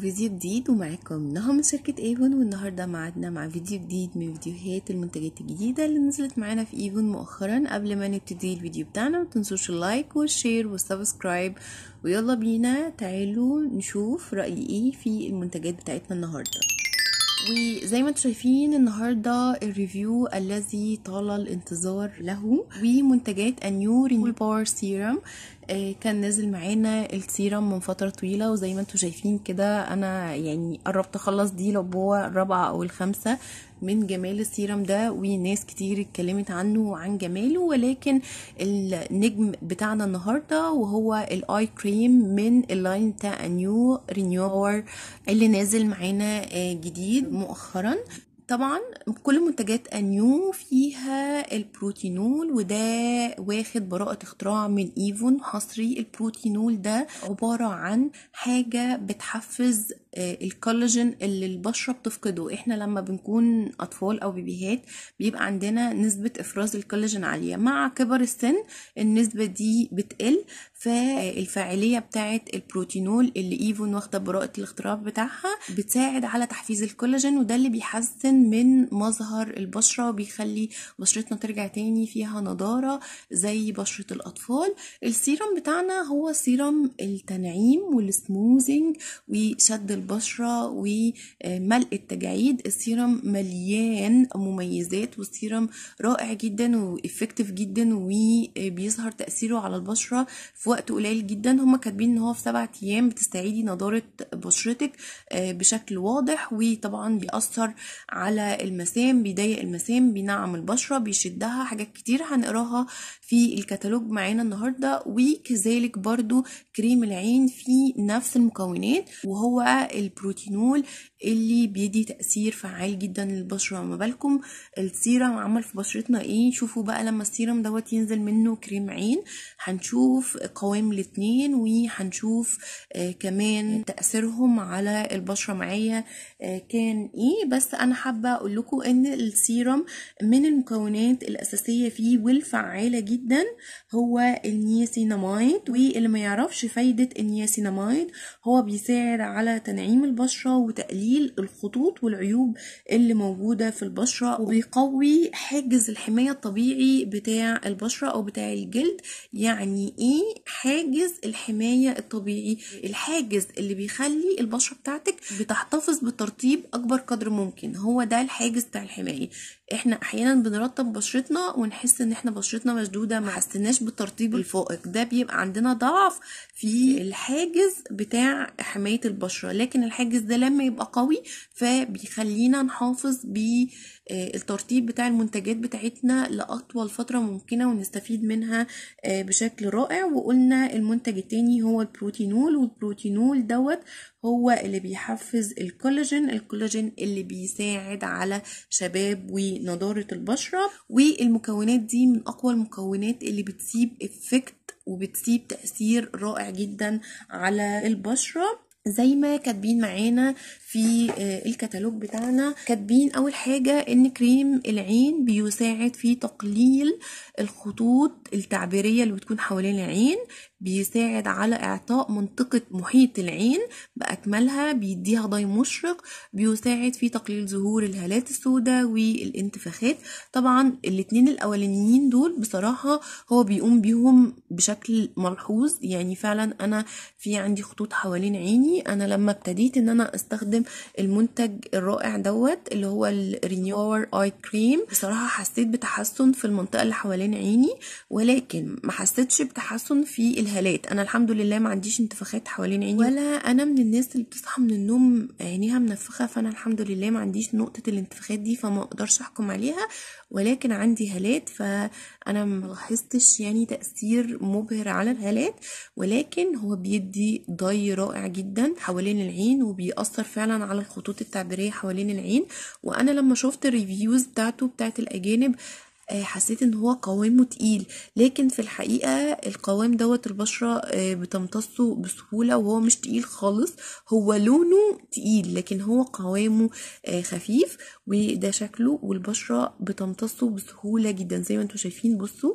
فيديو جديد ومعاكم نهى من شركة ايفون والنهاردة معدنا مع فيديو جديد من فيديوهات المنتجات الجديدة اللي نزلت معانا في ايفون مؤخرا قبل ما نبتدي الفيديو بتاعنا متنسوش اللايك والشير والسبسكرايب ويلا بينا تعالوا نشوف راي ايه في المنتجات بتاعتنا النهارده وزي ما انتم شايفين النهارده الريفيو الذي طال الانتظار له ومنتجات النيو رينيو باور سيرم آه، كان نازل معانا السيرم من فترة طويلة وزي ما انتم شايفين كده انا يعني قربت اخلص دي لبوة الرابعة او الخامسة من جمال السيرم ده وناس كتير اتكلمت عنه وعن جماله ولكن النجم بتاعنا النهاردة وهو الاي كريم من اللاين بتاع نيو رينيور اللي نازل معانا آه، جديد مؤخرا طبعا كل منتجات انيو فيها البروتينول وده واخد براءة اختراع من ايفون حصري البروتينول ده عبارة عن حاجة بتحفز آه، الكولاجين اللي البشره بتفقده احنا لما بنكون اطفال او بيبيهات بيبقى عندنا نسبه افراز الكولاجين عاليه مع كبر السن النسبه دي بتقل فالفاعليه بتاعه البروتينول اللي ايفون واخده براءه الاختراع بتاعها بتساعد على تحفيز الكولاجين وده اللي بيحسن من مظهر البشره وبيخلي بشرتنا ترجع تاني فيها نضاره زي بشره الاطفال السيرم بتاعنا هو سيرم التنعيم والسموزنج وشد البشرة وملء آه، التجاعيد السيرم مليان مميزات والسيرم رائع جدا وإفكتف جدا وبيظهر آه، تأثيره على البشرة في وقت قليل جدا هما كاتبين ان هو في سبعة أيام بتستعيدي نضارة بشرتك آه، بشكل واضح وطبعا بيأثر على المسام بيضيق المسام بينعم البشرة بيشدها حاجات كتير هنقراها في الكتالوج معانا النهاردة وكذلك برضو كريم العين في نفس المكونات وهو البروتينول اللي بيدي تأثير فعال جدا للبشرة وما بالكم السيرم عمل في بشرتنا ايه شوفوا بقى لما السيرم دوت ينزل منه كريم عين هنشوف قوام الاتنين وهنشوف آه كمان تأثيرهم على البشرة معايا آه كان ايه بس انا حابة اقول لكم ان السيرم من المكونات الاساسية فيه والفعالة جدا هو النياسيناميد واللي ما يعرفش فايدة النياسيناميد هو بيساعد على تناول تنعيم البشرة وتقليل الخطوط والعيوب اللي موجودة في البشرة وبيقوي حاجز الحماية الطبيعي بتاع البشرة أو بتاع الجلد يعني إيه حاجز الحماية الطبيعي الحاجز اللي بيخلي البشرة بتاعتك بتحتفظ بترطيب أكبر قدر ممكن هو ده الحاجز بتاع الحماية احنا احيانا بنرطب بشرتنا ونحس ان احنا بشرتنا مشدوده ما حسناش بالترطيب الفائق ده بيبقى عندنا ضعف في الحاجز بتاع حمايه البشره لكن ولكن الحاجز ده لما يبقى قوي فبيخلينا نحافظ بالترتيب آه، بتاع المنتجات بتاعتنا لأطول فترة ممكنة ونستفيد منها آه، بشكل رائع وقلنا المنتج التاني هو البروتينول والبروتينول دوت هو اللي بيحفز الكولاجين الكولاجين اللي بيساعد على شباب ونضارة البشرة والمكونات دي من أقوى المكونات اللي بتسيب افكت وبتسيب تأثير رائع جدا على البشرة زي ما كاتبين معانا في آه، الكتالوج بتاعنا كاتبين اول حاجه ان كريم العين بيساعد في تقليل الخطوط التعبيريه اللي بتكون حوالين العين بيساعد على إعطاء منطقة محيط العين بأكملها بيديها ضي مشرق بيساعد في تقليل ظهور الهالات السوداء والانتفاخات طبعا الاتنين الأولانيين دول بصراحة هو بيقوم بيهم بشكل ملحوظ يعني فعلا أنا في عندي خطوط حوالين عيني أنا لما ابتديت إن أنا أستخدم المنتج الرائع دوت اللي هو الرينيور آي كريم بصراحة حسيت بتحسن في المنطقة اللي حوالين عيني ولكن ما حسيتش بتحسن في الهالات الهالات انا الحمد لله ما عنديش انتفاخات حوالين عيني ولا انا من الناس اللي بتصحى من النوم عينيها منفخه فانا الحمد لله ما عنديش نقطه الانتفاخات دي فما اقدرش احكم عليها ولكن عندي هالات فانا ما لاحظتش يعني تاثير مبهر على الهالات ولكن هو بيدي ضي رائع جدا حوالين العين وبيأثر فعلا على الخطوط التعبيريه حوالين العين وانا لما شفت الريفيوز بتاعته بتاعت الاجانب آه، حسيت ان هو قوامه تقيل لكن في الحقيقه القوام دوت البشره آه، بتمتصه بسهوله وهو مش تقيل خالص هو لونه تقيل لكن هو قوامه آه، خفيف وده شكله والبشره بتمتصه بسهوله جدا زي ما انتم شايفين بصوا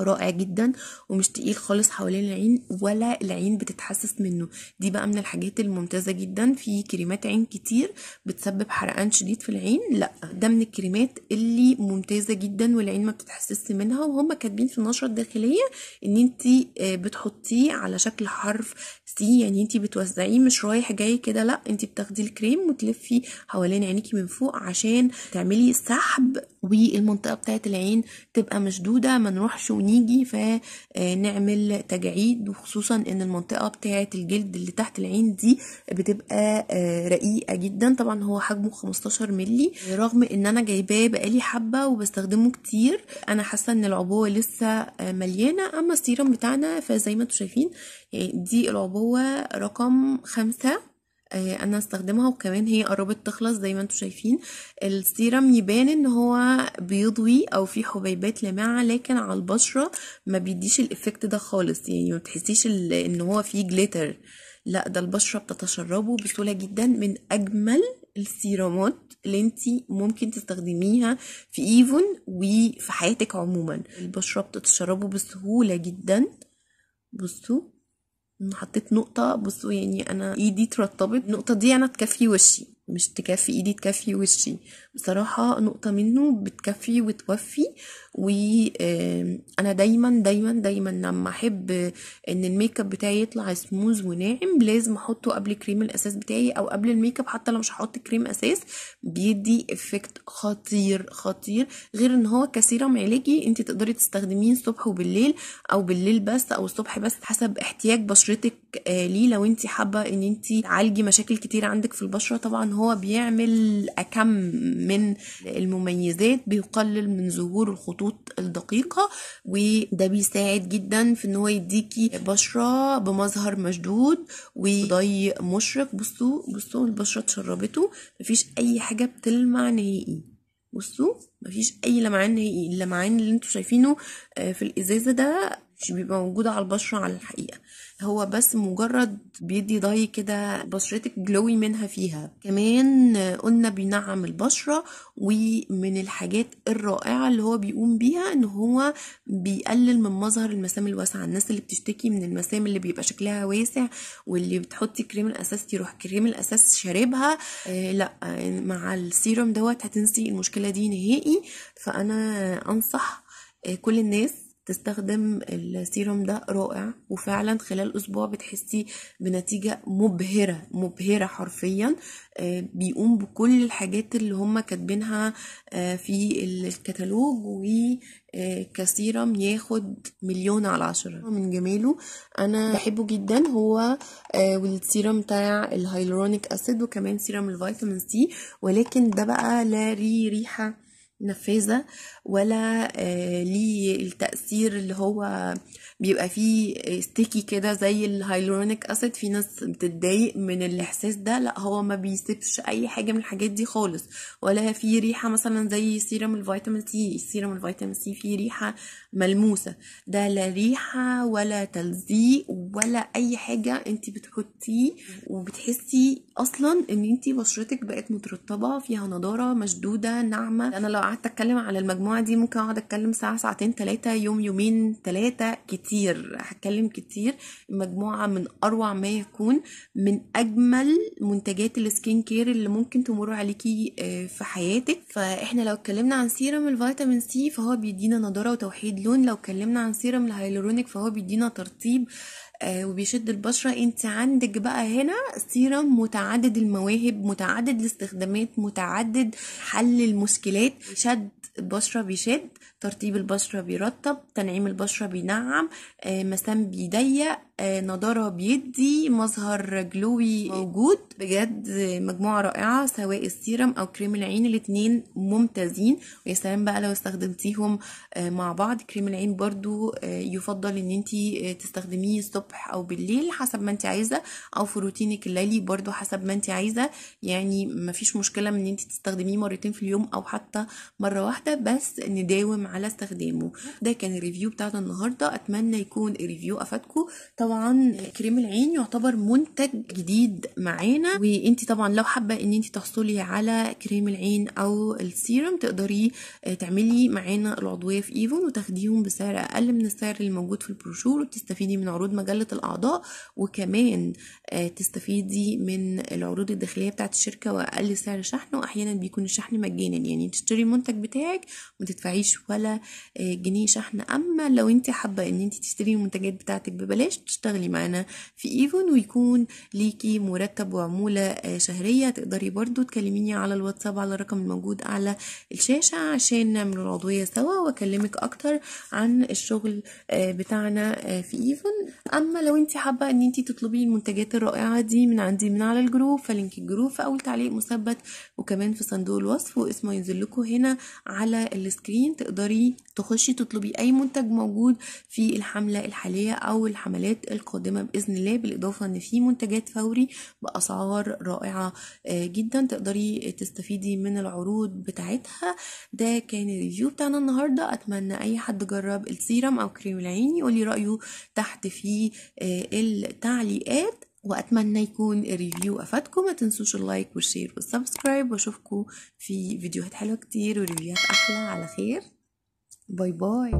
رائع جدا ومش تقيل خالص حوالين العين ولا العين بتتحسس منه دي بقى من الحاجات الممتازه جدا في كريمات عين كتير بتسبب حرقان شديد في العين لا ده من الكريمات اللي ممتازه جدا والعين ما بتتحسس منها وهم كاتبين في النشره الداخليه ان انت آه، بتحطيه على شكل حرف سي يعني انت بتوزعيه مش رايح جاي كده لا انت بتاخدي الكريم وتلفي حوالين عينيكي من فوق عشان تعملي سحب والمنطقه بتاعه العين تبقى مشدوده ما نروحش نيجي فنعمل آه، تجاعيد وخصوصا ان المنطقة بتاعة الجلد اللي تحت العين دي بتبقى آه، رقيقة جدا طبعا هو حجمه 15 ملي رغم ان انا جايباه بقالي حبة وبستخدمه كتير انا حاسة ان العبوة لسه آه، مليانة اما السيرم بتاعنا فزي ما انتم شايفين يعني دي العبوة رقم خمسة آه، انا استخدمها وكمان هي قربت تخلص زي ما انتم شايفين السيرم يبان ان هو بيضوي او في حبيبات لامعه لكن على البشره ما بيديش الافكت ده خالص يعني ما تحسيش ان هو فيه جليتر لا ده البشره بتتشربه بسهوله جدا من اجمل السيرامات اللي انت ممكن تستخدميها في ايفون وفي حياتك عموما البشره بتتشربه بسهوله جدا بصوا حطيت نقطه بصوا يعني انا ايدي ترطبت النقطه دي انا تكفي وشي مش تكفي ايدي تكفي وشي بصراحة نقطة منه بتكفي وتوفي وانا دايما دايما دايما لما احب ان الميك اب بتاعي يطلع سموز وناعم لازم احطه قبل كريم الاساس بتاعي او قبل الميك اب حتى لو مش هحط كريم اساس بيدي افكت خطير خطير غير ان هو كسيرم علاجي انت تقدري تستخدميه الصبح وبالليل او بالليل بس او الصبح بس حسب احتياج بشرتك آه، ليه لو انت حابه ان انت تعالجي مشاكل كتير عندك في البشره طبعا هو بيعمل اكم من المميزات بيقلل من ظهور الخطوط الدقيقه وده بيساعد جدا في ان هو يديكي بشره بمظهر مشدود وضي مشرق بصوا بصوا البشره اتشربته مفيش اي حاجه بتلمع نهائي بصوا مفيش اي لمعان نهائي اللمعان اللي انتوا شايفينه آه، في الازازه ده مش بيبقى موجود على البشرة على الحقيقة هو بس مجرد بيدي ضي كده بشرتك جلوي منها فيها كمان قلنا بينعم البشرة ومن الحاجات الرائعة اللي هو بيقوم بيها ان هو بيقلل من مظهر المسام الواسعة الناس اللي بتشتكي من المسام اللي بيبقى شكلها واسع واللي بتحطي كريم الاساس تروح كريم الاساس شاربها آه لا مع السيروم دوت هتنسي المشكلة دي نهائي فانا انصح آه، كل الناس تستخدم السيروم ده رائع وفعلا خلال اسبوع بتحسي بنتيجه مبهره مبهره حرفيا آه، بيقوم بكل الحاجات اللي هم كاتبينها آه، في الكتالوج وكسيرم آه، ياخد مليون على عشرة من جماله انا بحبه جدا هو والسيرم بتاع الهيلورونيك اسيد وكمان سيرم الفيتامين سي ولكن ده بقى لا ريحه نفاذة ولا آه، ليه التأثير اللي هو بيبقى فيه ستيكي آه، كده زي الهايلورونيك أسيد في ناس بتتضايق من الإحساس ده لا هو ما بيسيبش أي حاجة من الحاجات دي خالص ولا في ريحة مثلا زي سيرم الفيتامين سي سيرم الفيتامين سي فيه ريحة ملموسة ده لا ريحة ولا تلزيق ولا أي حاجة انت بتحطيه وبتحسي أصلا ان انت بشرتك بقت مترطبة فيها نضارة مشدودة ناعمة أنا لو قعدت اتكلم على المجموعه دي ممكن اقعد اتكلم ساعه ساعتين ثلاثه يوم يومين ثلاثه كتير هتكلم كتير المجموعه من اروع ما يكون من اجمل منتجات السكين كير اللي ممكن تمر عليكي آه، في حياتك فاحنا لو اتكلمنا عن سيرم الفيتامين سي فهو بيدينا نضاره وتوحيد لون لو اتكلمنا عن سيرم الهايلورونيك فهو بيدينا ترطيب آه، وبيشد البشره انت عندك بقى هنا سيرم متعدد المواهب متعدد الاستخدامات متعدد حل المشكلات شد البشرة بشد ترطيب البشرة بيرطب تنعيم البشرة بينعم آه، مسام بيضيق آه، نضارة بيدي مظهر جلوي موجود بجد مجموعة رائعة سواء السيرم أو كريم العين الاتنين ممتازين ويا سلام بقى لو استخدمتيهم آه، مع بعض كريم العين برضو يفضل ان انت تستخدميه الصبح او بالليل حسب ما انت عايزة او في روتينك الليلي برضو حسب ما انت عايزة يعني مفيش مشكلة من ان انت تستخدميه مرتين في اليوم او حتى مرة واحدة بس نداوم على استخدامه ده كان الريفيو بتاعنا النهارده اتمنى يكون الريفيو افادكم طبعا كريم العين يعتبر منتج جديد معانا وانت طبعا لو حابه ان انت تحصلي على كريم العين او السيرم تقدري آه، تعملي معانا العضويه في ايفون وتاخديهم بسعر اقل من السعر الموجود في البروشور وتستفيدي من عروض مجله الاعضاء وكمان آه، تستفيدي من العروض الداخليه بتاعت الشركه واقل سعر شحن واحيانا بيكون الشحن مجانا يعني تشتري المنتج بتاعك ما تدفعيش ولا ولا آه، جنيه شحن اما لو انت حابه ان انت تشتري المنتجات بتاعتك ببلاش تشتغلي معانا في ايفون ويكون ليكي مرتب وعموله آه، شهريه تقدري برضو تكلميني على الواتساب على الرقم الموجود على الشاشه عشان نعمل العضويه سوا واكلمك اكتر عن الشغل آه، بتاعنا في ايفون اما لو انت حابه ان انت تطلبي المنتجات الرائعه دي من عندي من على الجروب فلينك الجروب في اول تعليق مثبت وكمان في صندوق الوصف واسمه ينزل لكم هنا على السكرين تقدري تقدري تخشي تطلبي اي منتج موجود في الحملة الحالية او الحملات القادمة باذن الله بالاضافة ان في منتجات فوري باسعار رائعة آه، جدا تقدري تستفيدي من العروض بتاعتها ده كان الريفيو بتاعنا النهاردة اتمنى اي حد جرب السيرم او كريم العين يقولي رأيه تحت في آه، التعليقات واتمنى يكون الريفيو افادكم ما تنسوش اللايك والشير والسبسكرايب واشوفكم في فيديوهات حلوه كتير وريفيوهات احلى على خير باي باي